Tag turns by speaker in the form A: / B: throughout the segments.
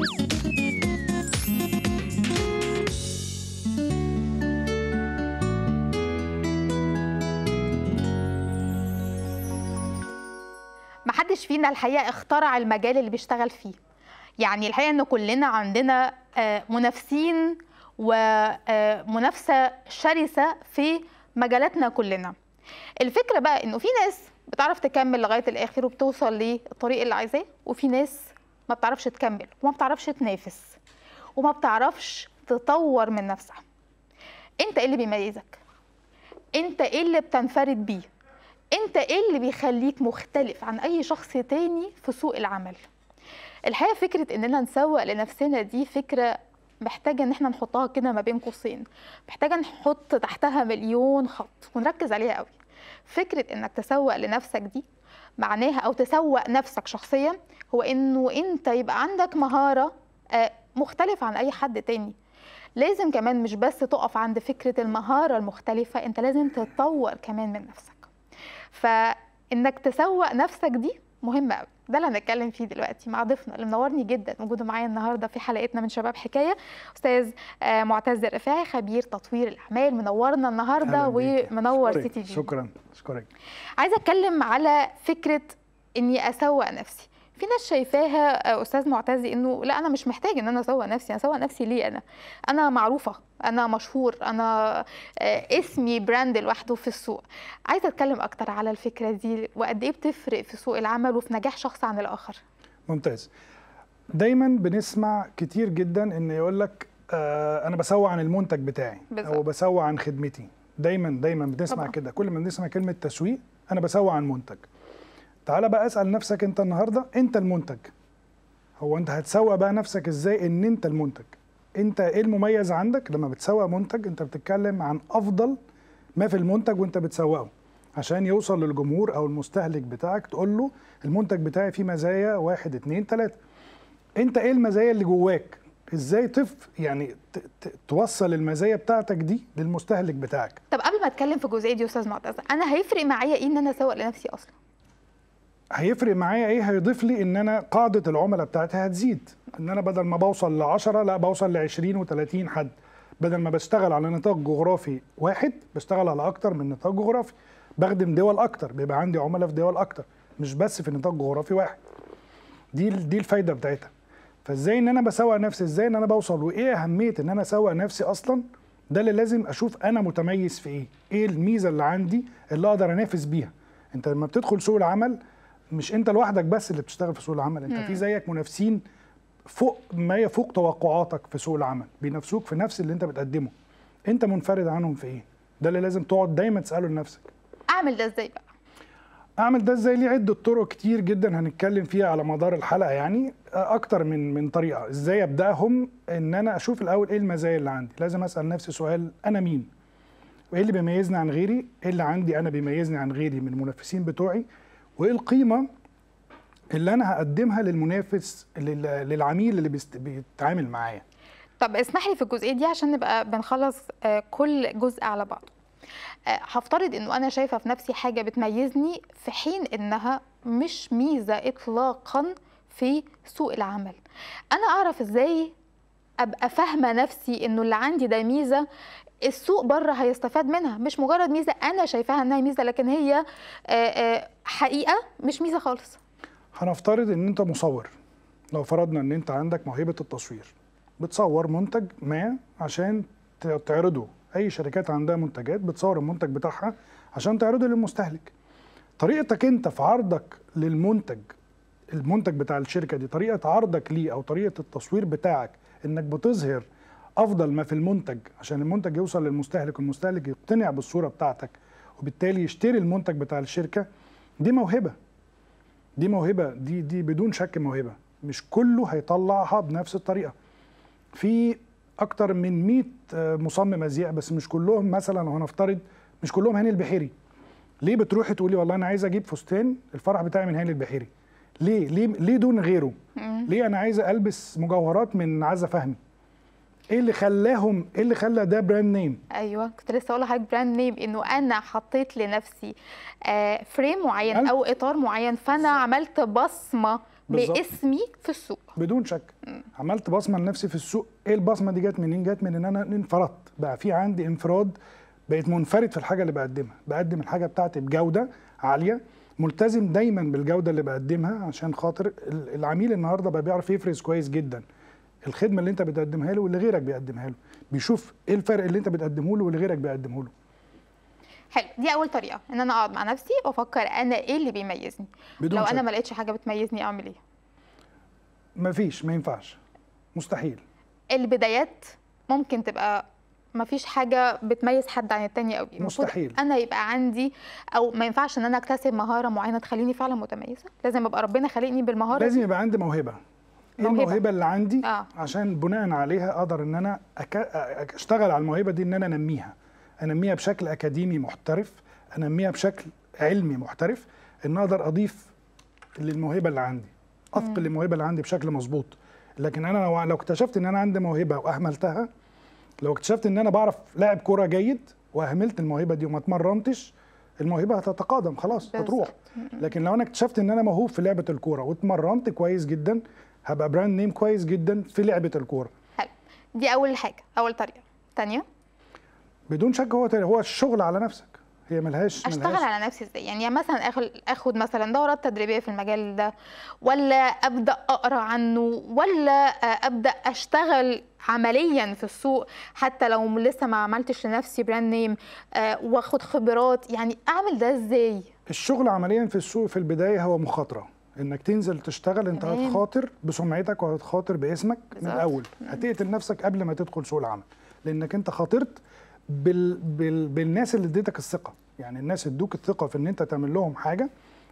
A: محدش
B: فينا الحقيقه اخترع المجال اللي بيشتغل فيه يعني الحقيقه ان كلنا عندنا آه، منافسين ومنافسه آه، شرسه في مجالاتنا كلنا الفكره بقى انه في ناس بتعرف تكمل لغايه الاخر وبتوصل للطريق اللي عايزاه وفي ناس ما بتعرفش تكمل وما بتعرفش تنافس وما بتعرفش تطور من نفسها انت ايه اللي بيميزك انت ايه اللي بتنفرد بيه انت ايه اللي بيخليك مختلف عن اي شخص تاني في سوق العمل الحقيقه فكره اننا نسوق لنفسنا دي فكره محتاجه ان احنا نحطها كده ما بين قوسين محتاجه نحط تحتها مليون خط ونركز عليها قوي فكره انك تسوق لنفسك دي معناها او تسوق نفسك شخصيا هو انه انت يبقى عندك مهاره آه، مختلفه عن اي حد تاني لازم كمان مش بس تقف عند فكره المهاره المختلفه انت لازم تتطور كمان من نفسك فانك تسوق نفسك دي مهمه قوي ده اللي هنتكلم فيه دلوقتي مع ضيفنا اللي منورني جدا وجوده معايا النهارده في حلقتنا من شباب حكايه استاذ آه، معتز الرفاعي خبير تطوير الاعمال منورنا النهارده ومنور سي تي جي
A: شكرا شكرا
B: عايزه اتكلم على فكره اني اسوق نفسي في ناس شايفاها آه، استاذ معتزي انه لا انا مش محتاج ان انا اسوق نفسي انا اسوق نفسي ليه انا انا معروفه انا مشهور انا آه، اسمي براند لوحده في السوق عايزه اتكلم اكتر على الفكره دي وقد ايه بتفرق في سوق العمل وفي نجاح شخص عن الاخر
A: ممتاز دايما بنسمع كتير جدا ان يقول لك آه، انا بسوق عن المنتج بتاعي بالزبط. او بسوق عن خدمتي دايما دايما بنسمع كده كل ما بنسمع كلمه تسويق انا بسوق عن منتج تعال بقى اسال نفسك انت النهارده انت المنتج هو انت هتسوق بقى نفسك ازاي ان انت المنتج انت ايه المميز عندك لما بتسوق منتج انت بتتكلم عن افضل ما في المنتج وانت بتسوقه عشان يوصل للجمهور او المستهلك بتاعك تقول له المنتج بتاعي فيه مزايا واحد اتنين تلاته انت ايه المزايا اللي جواك ازاي تف يعني توصل المزايا بتاعتك دي للمستهلك بتاعك
B: طب قبل ما اتكلم في الجزئيه دي يا استاذ معتز انا هيفرق معايا ايه ان انا اسوق لنفسي اصلا
A: هيفرق معايا ايه هيضيف لي ان انا قاعده العملاء بتاعتي هتزيد ان انا بدل ما بوصل ل 10 لا بوصل ل 20 و30 حد بدل ما بشتغل على نطاق جغرافي واحد بشتغل على اكتر من نطاق جغرافي بخدم دول اكتر بيبقى عندي عملاء في دول اكتر مش بس في نطاق جغرافي واحد دي دي الفايده بتاعتها فازاي ان انا بسوق نفسي ازاي ان انا بوصل وايه اهميه ان انا اسوق نفسي اصلا ده اللي لازم اشوف انا متميز في ايه ايه الميزه اللي عندي اللي اقدر انافس بيها انت لما بتدخل سوق العمل مش انت لوحدك بس اللي بتشتغل في سوق العمل انت في زيك منافسين فوق ما يفوق توقعاتك في سوق العمل بينافسوك في نفس اللي انت بتقدمه انت منفرد عنهم في ايه ده اللي لازم تقعد دايما تساله لنفسك
B: اعمل ده ازاي بقى
A: اعمل ده ازاي ليه عده طرق كتير جدا هنتكلم فيها على مدار الحلقه يعني اكتر من من طريقه ازاي ابداهم ان انا اشوف الاول ايه المزايا اللي عندي لازم اسال نفسي سؤال انا مين وايه اللي بيميزني عن غيري ايه اللي عندي انا بيميزني عن غيري من المنافسين بتوعي وايه القيمه اللي انا هقدمها للمنافس للعميل اللي بيتعامل معايا
B: طب اسمح لي في الجزئيه دي عشان نبقى بنخلص آه، كل جزء على بعضه آه، هفترض انه انا شايفه في نفسي حاجه بتميزني في حين انها مش ميزه اطلاقا في سوق العمل انا اعرف ازاي ابقى فاهمه نفسي انه اللي عندي ده ميزه السوق بره هيستفاد منها مش مجرد ميزه انا شايفاها انها ميزه لكن هي حقيقه مش ميزه خالص
A: هنفترض ان انت مصور لو فرضنا ان انت عندك موهبه التصوير بتصور منتج ما عشان تعرضه اي شركات عندها منتجات بتصور المنتج بتاعها عشان تعرضه للمستهلك طريقتك انت في عرضك للمنتج المنتج بتاع الشركه دي طريقه عرضك ليه او طريقه التصوير بتاعك انك بتظهر افضل ما في المنتج عشان المنتج يوصل للمستهلك والمستهلك يقتنع بالصوره بتاعتك وبالتالي يشتري المنتج بتاع الشركه دي موهبه دي موهبه دي دي بدون شك موهبه مش كله هيطلعها بنفس الطريقه في اكتر من 100 آه، مصمم ازياء بس مش كلهم مثلا هنفترض مش كلهم هاني البحيري ليه بتروحي تقولي والله انا عايز اجيب فستان الفرح بتاعي من هاني البحيري ليه ليه ليه دون غيره ليه انا عايز البس مجوهرات من عزه فهمي ايه اللي خلاهم ايه اللي خلى ده براند نيم
B: ايوه كنت لسه اقول لحضرتك براند نيم انه انا حطيت لنفسي فريم آه، معين ألف. او اطار معين فانا بالزبط. عملت بصمه بالزبط. باسمي في السوق
A: بدون شك م. عملت بصمه لنفسي في السوق ايه البصمه دي جت منين جت من ان انا انفردت بقى في عندي انفراد بقيت منفرد في الحاجه اللي بقدمها بقدم الحاجه بتاعتي بجوده عاليه ملتزم دايما بالجوده اللي بقدمها عشان خاطر العميل النهارده بقى بيعرف يفرز كويس جدا الخدمه اللي انت بتقدمها له واللي غيرك بيقدمها له بيشوف ايه الفرق اللي انت بتقدمه له واللي غيرك بيقدمه له
B: حلو دي اول طريقه ان انا اقعد مع نفسي وافكر انا ايه اللي بيميزني بدون لو شك. انا ما لقيتش حاجه بتميزني اعمل ايه
A: مفيش ما ينفعش مستحيل
B: البدايات ممكن تبقى ما فيش حاجه بتميز حد عن التاني قوي مستحيل انا يبقى عندي او ما ينفعش ان انا اكتسب مهاره معينه تخليني فعلا متميزه لازم ابقى ربنا خلقني بالمهاره لازم يبقى عندي موهبه ايه الموهبه اللي
A: عندي آه. عشان بناء عليها اقدر ان انا أك... اشتغل على الموهبه دي ان انا انميها انميها بشكل اكاديمي محترف انميها بشكل علمي محترف ان اقدر اضيف للموهبه اللي عندي اثقل الموهبه اللي عندي بشكل مظبوط لكن انا لو, لو اكتشفت ان انا عندي موهبه واهملتها لو اكتشفت ان انا بعرف لاعب كوره جيد واهملت الموهبه دي وما اتمرنتش الموهبه هتتقادم خلاص هتروح لكن لو انا اكتشفت ان انا موهوب في لعبه الكوره واتمرنت كويس جدا هبقى براند نيم كويس جدا في لعبه الكوره حلو
B: دي اول حاجه اول طريقه ثانيه
A: بدون شك هو هو الشغل على نفسك هي ملهاش اشتغل ملهاش.
B: على نفسي ازاي يعني مثلا اخد اخد مثلا دورات تدريبيه في المجال ده ولا ابدا اقرا عنه ولا آه، ابدا اشتغل عمليا في السوق حتى لو لسه ما عملتش لنفسي براند آه، نيم واخد خبرات يعني اعمل ده ازاي
A: الشغل عمليا في السوق في البدايه هو مخاطره انك تنزل تشتغل انت هتخاطر بسمعتك وهتخاطر باسمك بالزبط. من الاول هتقتل نفسك قبل ما تدخل سوق العمل لانك انت خاطرت بال... بال... بالناس اللي اديتك الثقه يعني الناس ادوك الثقه في ان انت تعمل لهم حاجه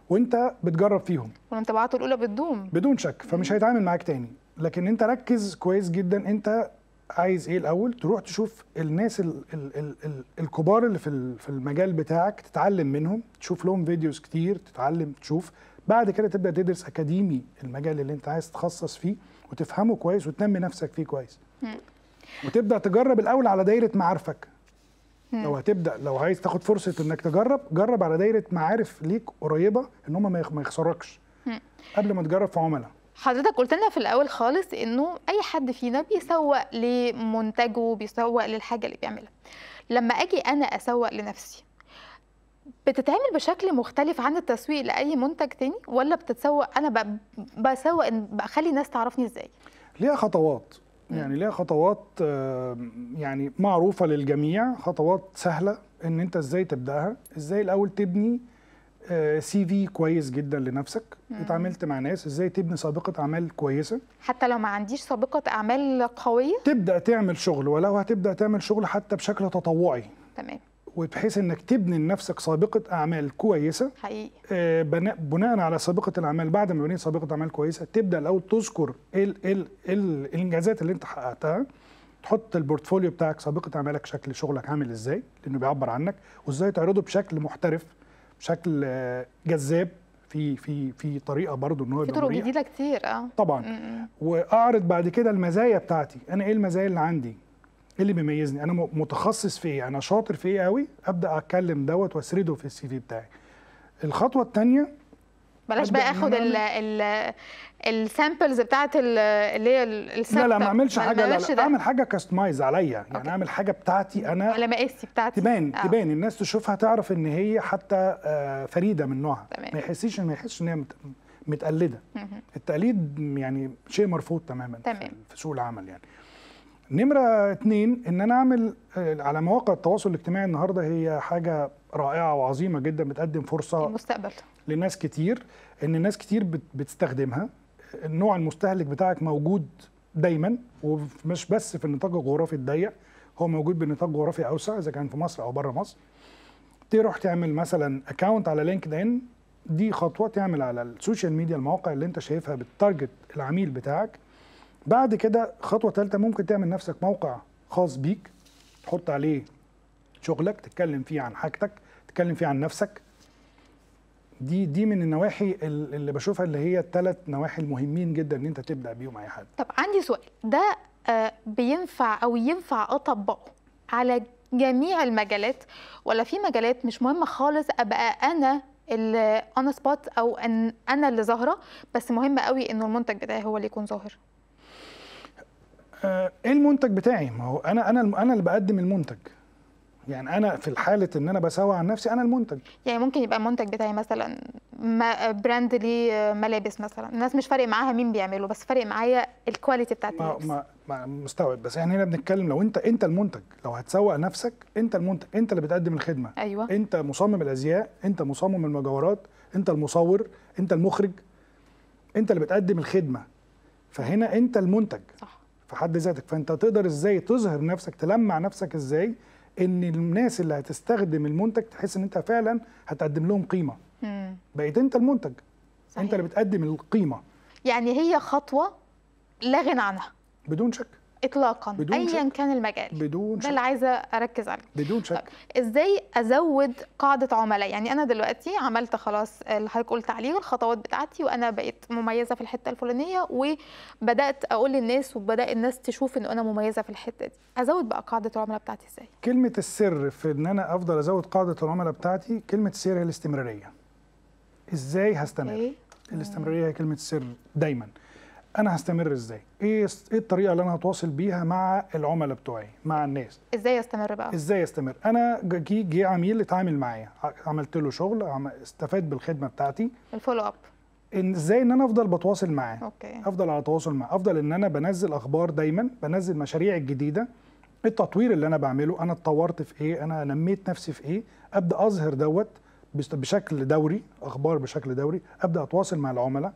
A: وانت بتجرب فيهم والانطباعات الاولى بتدوم بدون شك فمش هيتعامل معاك تاني لكن انت ركز كويس جدا انت عايز ايه الاول تروح تشوف الناس ال ال ال ال الكبار اللي في المجال بتاعك تتعلم منهم تشوف لهم فيديوز كتير تتعلم تشوف بعد كده تبدا تدرس اكاديمي المجال اللي انت عايز تتخصص فيه وتفهمه كويس وتنمي نفسك فيه كويس وتبدا تجرب الاول على دايره معارفك لو هتبدا لو عايز تاخد فرصه انك تجرب جرب على دايره معارف ليك قريبه ان هم ما يخسركش قبل ما تجرب في عملاء
B: حضرتك قلت لنا في الاول خالص انه اي حد فينا بيسوق لمنتجه بيسوق للحاجه اللي بيعملها لما اجي انا اسوق لنفسي بتتعمل بشكل مختلف عن التسويق لاي منتج تاني ولا بتتسوق انا بسوق بخلي الناس تعرفني
A: ازاي ليها خطوات يعني ليها خطوات يعني معروفه للجميع خطوات سهله ان انت ازاي تبداها ازاي الاول تبني سي آه، في كويس جدا لنفسك مم. اتعاملت مع ناس ازاي تبني سابقه اعمال كويسه
B: حتى لو ما عنديش سابقه اعمال
A: قويه تبدا تعمل شغل ولو هتبدا تعمل شغل حتى بشكل تطوعي تمام وبحيث انك تبني لنفسك سابقه اعمال كويسه حقيقي آه، بناء على سابقه الاعمال بعد ما بنيت سابقه اعمال كويسه تبدا الاول تذكر ال ال ال الانجازات اللي انت حققتها تحط البورتفوليو بتاعك سابقه اعمالك شكل شغلك عامل ازاي لانه بيعبر عنك وازاي تعرضه بشكل محترف بشكل آه، جذاب في في في طريقه برضه ان هو في طرق جديده
B: كتير اه طبعا
A: واعرض بعد كده المزايا بتاعتي انا ايه المزايا اللي عندي ايه اللي بيميزني انا متخصص في ايه انا شاطر في ايه قوي ابدا اتكلم دوت واسرده في السي في بتاعي الخطوه الثانيه بلاش بقى اخد ال
B: ال السامبلز بتاعت اللي هي السبتة. لا لا ما اعملش حاجه لا, لا.
A: اعمل حاجه كاستمايز عليا يعني اعمل حاجه بتاعتي انا على مقاسي بتاعتي تبان أوه. تبان الناس تشوفها تعرف ان هي حتى آه، فريده من نوعها تمام. ما يحسيش ما يحسش ان هي متقلده التقليد يعني شيء مرفوض تماما تمام. في سوق العمل يعني نمرة اتنين ان انا اعمل آه، على مواقع التواصل الاجتماعي النهاردة هي حاجة رائعة وعظيمة جدا بتقدم فرصة المستقبل لناس كتير ان ناس كتير بتستخدمها النوع المستهلك بتاعك موجود دايما ومش بس في النطاق الجغرافي الضيق هو موجود بنطاق جغرافي اوسع اذا كان في مصر او بره مصر تروح تعمل مثلا اكونت على لينكد ان دي خطوه تعمل على السوشيال ميديا المواقع اللي انت شايفها بالتارجت العميل بتاعك بعد كده خطوه ثالثه ممكن تعمل نفسك موقع خاص بيك تحط عليه شغلك تتكلم فيه عن حاجتك تتكلم فيه عن نفسك دي دي من النواحي اللي بشوفها اللي هي الثلاث نواحي المهمين جدا ان انت تبدا بيهم اي حد
B: طب عندي سؤال ده آه، بينفع او ينفع اطبقه على جميع المجالات ولا في مجالات مش مهمه خالص ابقى انا اللي انا سبوت او ان انا اللي ظاهره بس مهم قوي انه المنتج بتاعي هو اللي يكون ظاهر
A: آه، ايه المنتج بتاعي ما هو انا انا انا اللي بقدم المنتج يعني انا في حاله ان انا بسوي عن نفسي انا المنتج
B: يعني ممكن يبقى المنتج بتاعي مثلا براند لي ملابس مثلا الناس مش فارق معاها مين بيعمله بس فارق معايا الكواليتي بتاعت ما, ما,
A: ما مستوعب بس يعني هنا بنتكلم لو انت انت المنتج لو هتسوق نفسك انت المنتج انت اللي بتقدم الخدمه ايوه انت مصمم الازياء انت مصمم المجوهرات انت المصور انت المخرج انت اللي بتقدم الخدمه فهنا انت المنتج صح في حد ذاتك فانت تقدر ازاي تظهر نفسك تلمع نفسك ازاي ان الناس اللي هتستخدم المنتج تحس ان انت فعلا هتقدم لهم قيمه مم. بقيت انت المنتج صحيح. انت اللي بتقدم القيمه
B: يعني هي خطوه لا غنى عنها بدون شك اطلاقا ايا كان المجال بدون شك ده اللي عايزه اركز عليه بدون شك طيب. ازاي ازود قاعده عملاء يعني انا دلوقتي عملت خلاص اللي حضرتك قلت عليه والخطوات بتاعتي وانا بقيت مميزه في الحته الفلانيه وبدات اقول للناس وبدا الناس تشوف ان انا مميزه في الحته دي ازود بقى قاعده العملاء بتاعتي ازاي
A: كلمه السر في ان انا افضل ازود قاعده العملاء بتاعتي كلمه السر هي الاستمراريه ازاي هستمر إيه؟ الاستمراريه هي كلمه السر دايما انا هستمر ازاي ايه ايه الطريقه اللي انا هتواصل بيها مع العملاء بتوعي مع الناس ازاي استمر بقى ازاي استمر انا جه جي عميل اتعامل معايا عملت له شغل استفاد بالخدمه بتاعتي الفولو اب ان ازاي ان انا افضل بتواصل معاه أوكي. افضل على تواصل معاه افضل ان انا بنزل اخبار دايما بنزل مشاريع الجديده التطوير اللي انا بعمله انا اتطورت في ايه انا نميت نفسي في ايه ابدا اظهر دوت بشكل دوري اخبار بشكل دوري ابدا اتواصل مع العملاء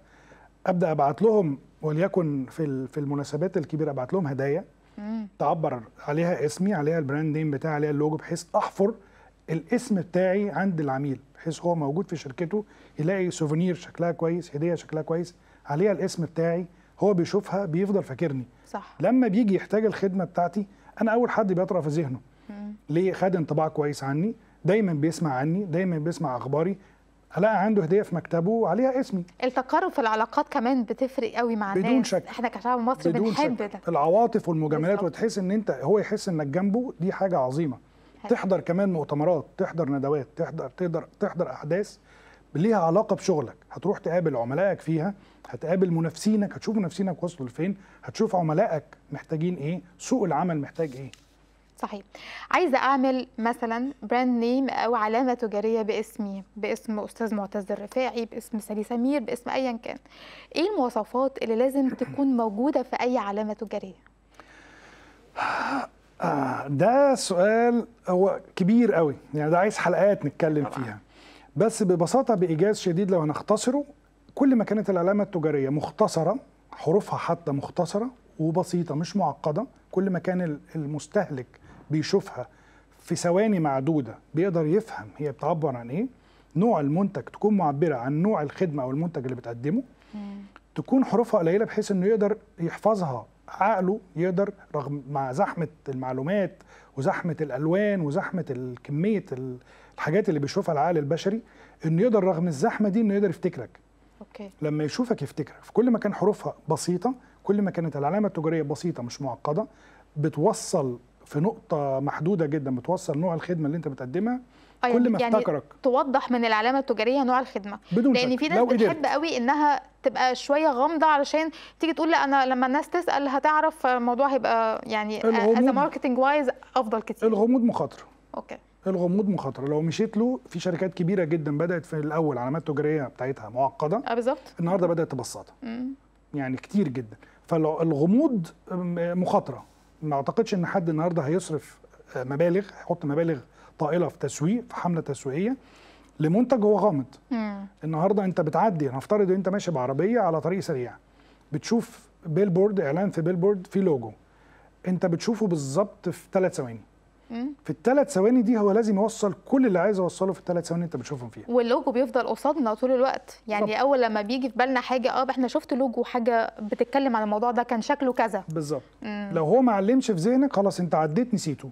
A: ابدا ابعت لهم وليكن في في المناسبات الكبيره ابعت لهم هدايا تعبر عليها اسمي عليها البراند نيم بتاعي عليها اللوجو بحيث احفر الاسم بتاعي عند العميل بحيث هو موجود في شركته يلاقي سوفونير شكلها كويس هديه شكلها كويس عليها الاسم بتاعي هو بيشوفها بيفضل فاكرني صح لما بيجي يحتاج الخدمه بتاعتي انا اول حد بيطرى في ذهنه ليه خد انطباع كويس عني دايما بيسمع عني دايما بيسمع اخباري هلاقي عنده هديه في مكتبه وعليها اسمي
B: التقارب في العلاقات كمان بتفرق قوي مع بدون الناس بدون شك احنا كشعب مصري بنحب ده
A: العواطف والمجاملات وتحس ان انت هو يحس انك جنبه دي حاجه عظيمه حلو. تحضر كمان مؤتمرات تحضر ندوات تحضر تقدر تحضر احداث ليها علاقه بشغلك هتروح تقابل عملائك فيها هتقابل منافسينك هتشوف منافسينك وصلوا لفين هتشوف عملائك محتاجين ايه سوق العمل محتاج ايه
B: صحيح عايزه اعمل مثلا براند نيم او علامه تجاريه باسمي باسم استاذ معتز الرفاعي باسم سالي سمير باسم ايا كان ايه المواصفات اللي لازم تكون موجوده في اي علامه تجاريه
A: ده سؤال هو كبير قوي يعني ده عايز حلقات نتكلم فيها بس ببساطه بايجاز شديد لو هنختصره كل ما كانت العلامه التجاريه مختصره حروفها حتى مختصره وبسيطه مش معقده كل ما كان المستهلك بيشوفها في ثواني معدودة بيقدر يفهم هي بتعبر عن إيه نوع المنتج تكون معبرة عن نوع الخدمة أو المنتج اللي بتقدمه تكون حروفها قليلة بحيث إنه يقدر يحفظها عقله يقدر رغم مع زحمة المعلومات وزحمة الألوان وزحمة كمية الحاجات اللي بيشوفها العقل البشري إنه يقدر رغم الزحمة دي إنه يقدر يفتكرك أوكي. لما يشوفك يفتكرك فكل ما كان حروفها بسيطة كل ما كانت العلامة التجارية بسيطة مش معقدة بتوصل في نقطه محدوده جدا بتوصل نوع الخدمه اللي انت بتقدمها أيوة كل ما يعني افتكرك
B: توضح من العلامه التجاريه نوع الخدمه بدون لان في ناس بتحب قوي انها تبقى شويه غامضه علشان تيجي تقول لا انا لما الناس تسال هتعرف الموضوع هيبقى يعني از ماركتنج وايز افضل كتير الغموض
A: مخاطره اوكي الغموض مخاطره لو مشيت له في شركات كبيره جدا بدات في الاول علامات تجاريه بتاعتها معقده اه بالظبط النهارده بدات تبسطها يعني كتير جدا فالغموض مخاطره ما اعتقدش ان حد النهارده هيصرف آه، مبالغ هيحط مبالغ طائله في تسويق في حمله تسويقيه لمنتج هو غامض مم. النهارده انت بتعدي هنفترض انت ماشي بعربيه على طريق سريع بتشوف بيلبورد اعلان في بيلبورد فيه لوجو انت بتشوفه بالظبط في ثلاث ثواني في الثلاث ثواني دي هو لازم يوصل كل اللي عايز اوصله في الثلاث ثواني انت بتشوفهم فيها
B: واللوجو بيفضل قصادنا طول الوقت يعني طب. اول لما بيجي في بالنا حاجه اه احنا شفت لوجو حاجه بتتكلم عن الموضوع ده كان شكله كذا بالظبط لو
A: هو ما علمش في ذهنك خلاص انت عديت نسيته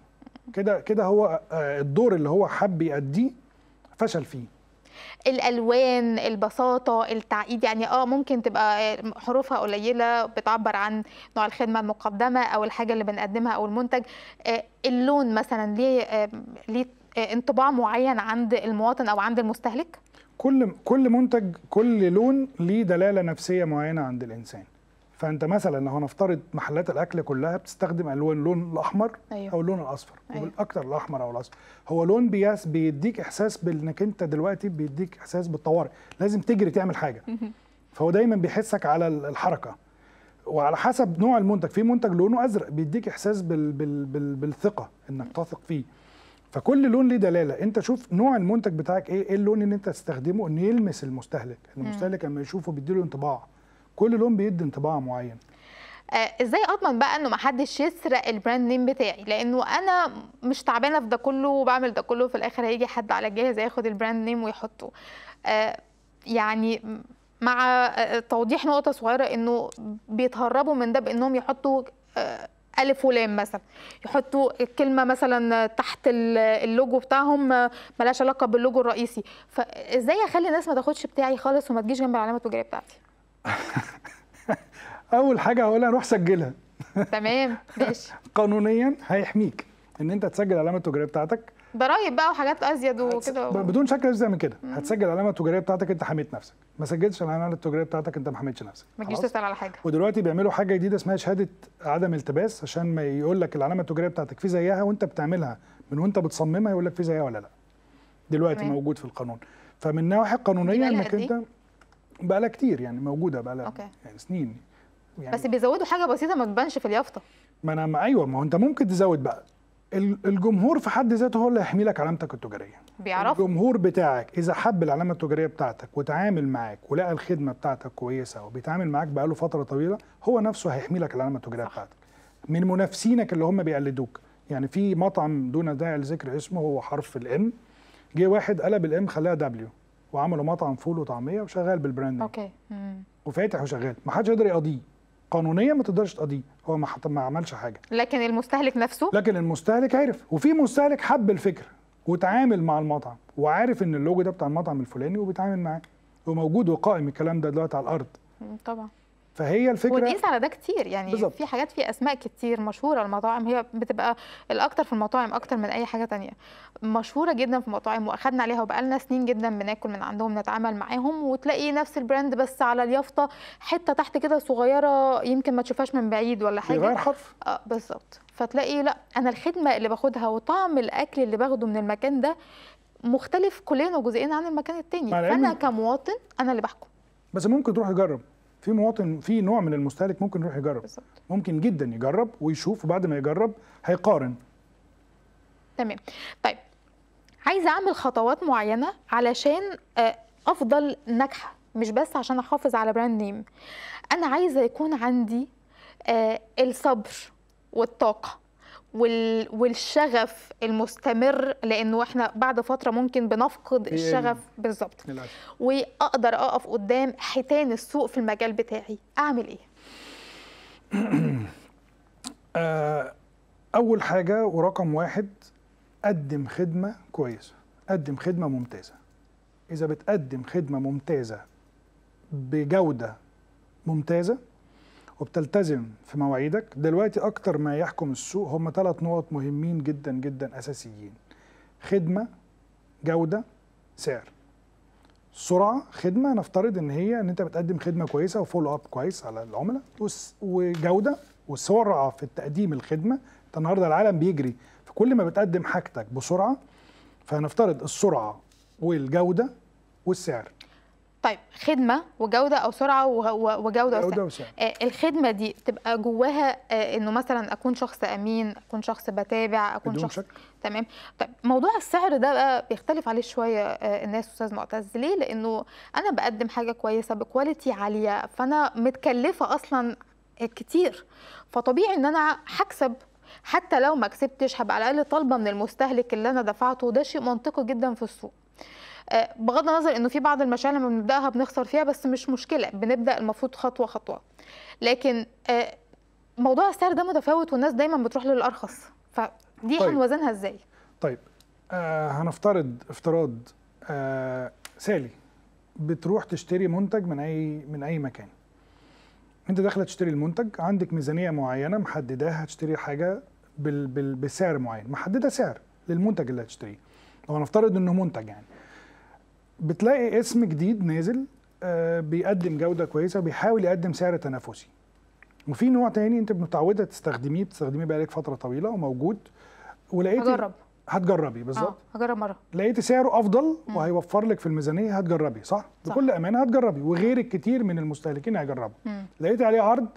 A: كده كده هو آه، الدور اللي هو حب يأديه فشل فيه
B: الالوان البساطه التعقيد يعني اه ممكن تبقى آه، حروفها قليله بتعبر عن نوع الخدمه المقدمه او الحاجه اللي بنقدمها او المنتج آه، اللون مثلا ليه ليه آه، انطباع معين عند المواطن او عند المستهلك
A: كل كل منتج كل لون ليه دلاله نفسيه معينه عند الانسان فانت مثلا لو هنفترض محلات الاكل كلها بتستخدم الوان اللون الاحمر أيوه. او اللون الاصفر أيوه. والاكثر الاحمر او الاصفر هو لون بياس بيديك احساس بانك انت دلوقتي بيديك احساس بالطوارئ لازم تجري تعمل حاجه فهو دايما بيحسك على الحركه وعلى حسب نوع المنتج في منتج لونه ازرق بيديك احساس بال بال بال بالثقه انك تثق فيه فكل لون ليه دلاله انت شوف نوع المنتج بتاعك ايه ايه اللون اللي انت تستخدمه انه يلمس المستهلك المستهلك لما يشوفه بيديله انطباع كل لون بيدي انطباع معين
B: آه، ازاي اضمن بقى انه محدش يسرق البراند نيم بتاعي لانه انا مش تعبانه في ده كله وبعمل ده كله في الاخر هيجي حد على الجاهز ياخد البراند نيم ويحطه آه، يعني مع آه، توضيح نقطه صغيره انه بيتهربوا من ده بانهم يحطوا ألف ولام مثلا يحطوا الكلمة مثلا تحت اللوجو بتاعهم ملهاش علاقة باللوجو الرئيسي فإزاي أخلي الناس ما تاخدش بتاعي خالص وما تجيش جنب العلامة التجارية بتاعتي
A: اول حاجه هقولها روح سجلها تمام ماشي قانونيا هيحميك ان انت تسجل العلامه التجاريه بتاعتك
B: ضرايب بقى وحاجات ازيد وكده بدون
A: شكل ازيد من كده هتسجل العلامه التجاريه بتاعتك انت حميت نفسك ما سجلتش العلامه التجاريه بتاعتك انت ما حميتش نفسك ما تجيش تسال على حاجه ودلوقتي بيعملوا حاجه جديده اسمها شهاده عدم التباس عشان ما يقول لك العلامه التجاريه بتاعتك في زيها وانت بتعملها من وانت بتصممها يقول لك في زيها ولا لا دلوقتي مم. موجود في القانون فمن ناحيه قانونيه انك إيه؟ انت بقى لها كتير يعني موجوده بقى لها يعني سنين يعني
B: بس بيزودوا حاجه بسيطه ما تبانش في اليافطه
A: ما انا ايوه ما هو انت ممكن تزود بقى الجمهور في حد ذاته هو اللي هيحمي لك علامتك التجاريه بيعرف الجمهور بتاعك اذا حب العلامه التجاريه بتاعتك وتعامل معاك ولقى الخدمه بتاعتك كويسه وبيتعامل معاك بقاله فتره طويله هو نفسه هيحمي لك العلامه التجاريه صح. بتاعتك من منافسينك اللي هم بيقلدوك يعني في مطعم دون داعي لذكر اسمه هو حرف الام جه واحد قلب الام خلاها دبليو وعملوا مطعم فول وطعميه وشغال بالبراند اوكي مم. وفاتح وشغال ما حدش يقدر يقضيه قانونيا ما تقدرش تقضيه هو ما ما عملش حاجه
B: لكن المستهلك نفسه
A: لكن المستهلك عرف وفي مستهلك حب الفكر وتعامل مع المطعم وعارف ان اللوجو ده بتاع المطعم الفلاني وبيتعامل معاه وموجود وقائم الكلام ده دلوقتي على الارض طبعا فهي الفكره وتقيس
B: على ده كتير يعني بالزبط. في حاجات في اسماء كتير مشهوره المطاعم هي بتبقى الاكتر في المطاعم اكتر من اي حاجه تانية مشهوره جدا في المطاعم واخدنا عليها وبقالنا سنين جدا بناكل من عندهم نتعامل معاهم وتلاقي نفس البراند بس على اليافطه حته تحت كده صغيره يمكن ما تشوفهاش من بعيد ولا حاجه غير حرف اه بالظبط فتلاقي لا انا الخدمه اللي باخدها وطعم الاكل اللي باخده من المكان ده مختلف كلين وجزئين عن المكان التاني فانا كمواطن
A: انا اللي بحكم بس ممكن تروح تجرب في مواطن في نوع من المستهلك ممكن يروح يجرب بالزبط. ممكن جدا يجرب ويشوف وبعد ما يجرب هيقارن
B: تمام طيب عايزه اعمل خطوات معينه علشان آه، افضل ناجحه مش بس عشان احافظ على براند نيم انا عايزه يكون عندي آه، الصبر والطاقه والشغف المستمر لانه احنا بعد فتره ممكن بنفقد الشغف إيه؟ بالظبط واقدر اقف قدام حيتان السوق في المجال بتاعي اعمل ايه
A: آه، اول حاجه ورقم واحد قدم خدمه كويسه قدم خدمه ممتازه اذا بتقدم خدمه ممتازه بجوده ممتازه وبتلتزم في مواعيدك دلوقتي اكتر ما يحكم السوق هم ثلاث نقط مهمين جدا جدا اساسيين خدمه جوده سعر سرعه خدمه نفترض ان هي ان انت بتقدم خدمه كويسه وفولو اب كويس على العملاء وجوده وسرعه في تقديم الخدمه انت النهارده العالم بيجري فكل ما بتقدم حاجتك بسرعه فهنفترض السرعه والجوده والسعر
B: طيب خدمه وجوده او سرعه وجوده أو آه، الخدمه دي تبقى جواها آه، انه مثلا اكون شخص امين اكون شخص بتابع اكون شخص شك. تمام طيب موضوع السعر ده بقى بيختلف عليه شويه آه، الناس استاذ معتز ليه لانه انا بقدم حاجه كويسه بكواليتي عاليه فانا متكلفه اصلا كتير فطبيعي ان انا هكسب حتى لو ما كسبتش هبقى على الاقل طالبه من المستهلك اللي انا دفعته وده شيء منطقي جدا في السوق آه، بغض النظر انه في بعض المشاريع لما بنبداها بنخسر فيها بس مش مشكله بنبدا المفروض خطوه خطوه لكن آه، موضوع السعر ده متفاوت والناس دايما بتروح للارخص فدي طيب. هنوزنها ازاي
A: طيب آه هنفترض افتراض آه سالي بتروح تشتري منتج من اي من اي مكان انت داخله تشتري المنتج عندك ميزانيه معينه محدداها هتشتري حاجه بال بال بسعر معين محدده سعر للمنتج اللي هتشتريه لو هنفترض انه منتج يعني بتلاقي اسم جديد نازل آه، بيقدم جوده كويسه وبيحاول يقدم سعر تنافسي وفي نوع تاني انت متعوده تستخدميه بتستخدميه بقالك فتره طويله وموجود ولقيت هجرب هتجربي بالظبط آه هجرب مره لقيت سعره افضل وهيوفر لك في الميزانيه هتجربي صح؟, صح. بكل امانه هتجربي وغيرك كتير من المستهلكين هيجربوا لقيت عليه عرض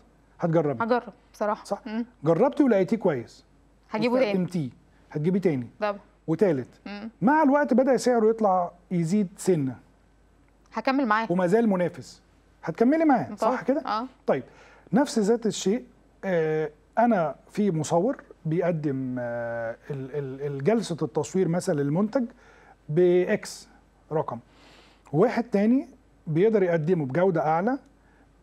A: هتجربي
B: هجرب بصراحه صح مم.
A: جربتي ولقيتيه كويس
B: هجيبه تاني هتجيبيه تاني طبعا
A: وثالث مع الوقت بدا سعره يطلع يزيد سنه هكمل معاه وما زال منافس هتكملي معاه صح كده آه. طيب نفس ذات الشيء آه انا في مصور بيقدم آه جلسه التصوير مثلا للمنتج باكس رقم واحد تاني بيقدر يقدمه بجوده اعلى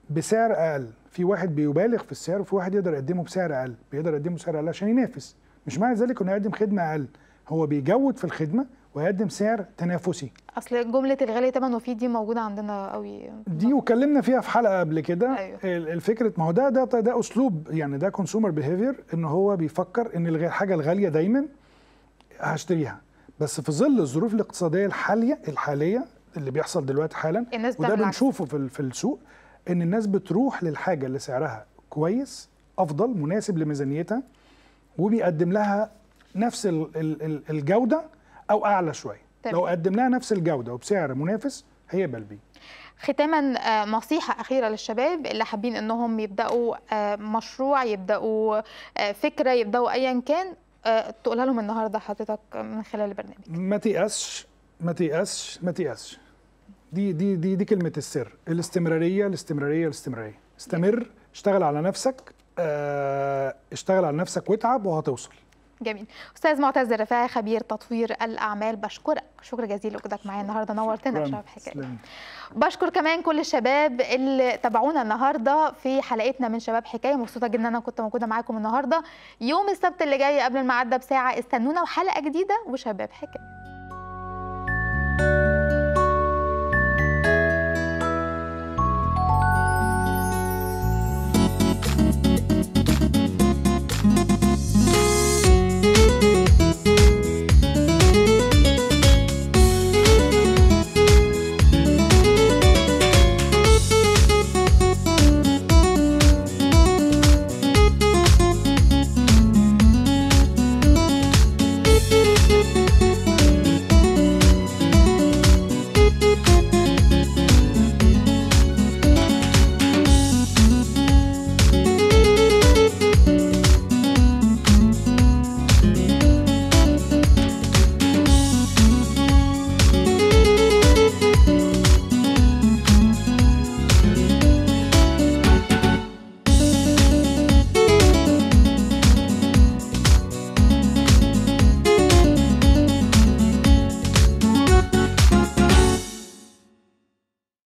A: بسعر اقل في واحد بيبالغ في السعر وفي واحد يقدر يقدمه بسعر اقل بيقدر يقدمه بسعر اقل عشان ينافس مش معنى ذلك انه يقدم خدمه اقل هو بيجود في الخدمه ويقدم سعر تنافسي
B: اصل جمله الغالي ثمنه فيه دي موجوده عندنا قوي
A: دي وكلمنا فيها في حلقه قبل كده أيوه. الفكره ما هو ده ده ده اسلوب يعني ده كونسيومر بيهيفير ان هو بيفكر ان الحاجه الغاليه دايما هشتريها بس في ظل الظروف الاقتصاديه الحاليه الحاليه اللي بيحصل دلوقتي حالا الناس وده بنشوفه في في السوق ان الناس بتروح للحاجه اللي سعرها كويس افضل مناسب لميزانيتها وبيقدم لها نفس الجوده او اعلى شويه لو قدمناها نفس الجوده وبسعر منافس هي بلبي
B: ختاما آه، نصيحة أخيرة للشباب اللي حابين أنهم يبدأوا آه، مشروع يبدأوا آه، فكرة يبدأوا أيا كان تقولها لهم النهاردة حضرتك
A: من خلال البرنامج ما تيأسش ما تيأسش ما تيأسش دي دي دي دي كلمة السر الاستمرارية الاستمرارية الاستمرارية استمر اشتغل على نفسك اشتغل على نفسك واتعب وهتوصل
B: جميل استاذ معتز الرفاعي خبير تطوير الاعمال بشكرك شكرا جزيلا لوجودك معايا النهارده نورتنا في شباب حكايه بشكر كمان كل الشباب اللي تابعونا النهارده في حلقتنا من شباب حكايه مبسوطه جدا ان انا كنت موجوده معاكم النهارده يوم السبت اللي جاي قبل المعده بساعه استنونا وحلقه جديده وشباب حكايه